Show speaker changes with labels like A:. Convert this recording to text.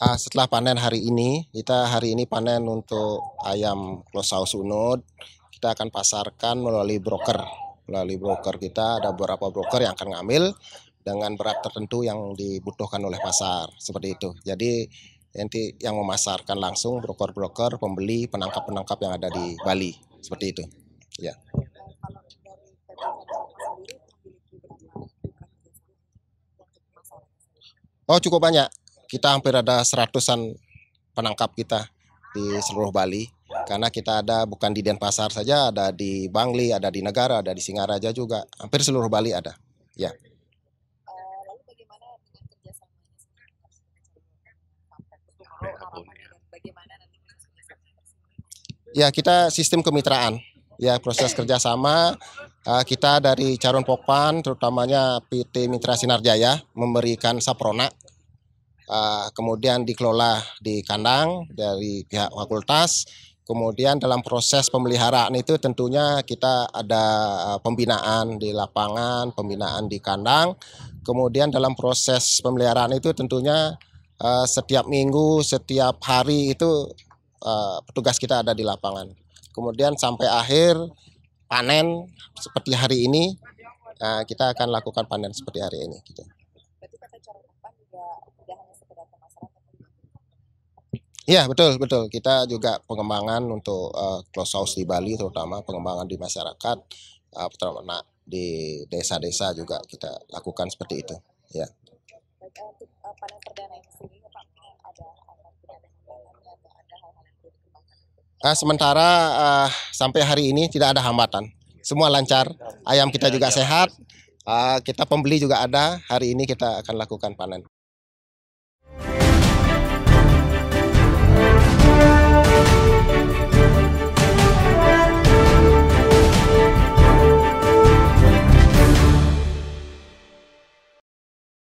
A: uh, setelah panen hari ini kita hari ini panen untuk ayam klosaus unut kita akan pasarkan melalui broker melalui broker kita ada beberapa broker yang akan ngambil dengan berat tertentu yang dibutuhkan oleh pasar seperti itu jadi nanti yang memasarkan langsung broker-broker pembeli penangkap-penangkap yang ada di Bali seperti itu ya Oh cukup banyak kita hampir ada seratusan penangkap kita di seluruh Bali karena kita ada bukan di Denpasar saja ada di Bangli ada di Negara ada di Singaraja juga hampir seluruh Bali ada ya Ya kita sistem kemitraan ya proses kerjasama eh, kita dari Carun Pokpan terutamanya PT Mitra Sinar Jaya memberikan saprona uh, kemudian dikelola di kandang dari pihak fakultas. Kemudian dalam proses pemeliharaan itu tentunya kita ada eh, pembinaan di lapangan, pembinaan di kandang. Kemudian dalam proses pemeliharaan itu tentunya uh, setiap minggu, setiap hari itu uh, petugas kita ada di lapangan. Kemudian sampai akhir panen seperti hari ini, uh, kita akan lakukan panen seperti hari ini. Gitu. Ya betul betul kita juga pengembangan untuk uh, close house di Bali terutama pengembangan di masyarakat uh, eh, peternak di desa-desa juga kita lakukan seperti itu ya. Nah sementara uh, sampai hari ini tidak ada hambatan, semua lancar. Ayam kita iya, juga iya. sehat, uh, kita pembeli juga ada. Hari ini kita akan lakukan panen.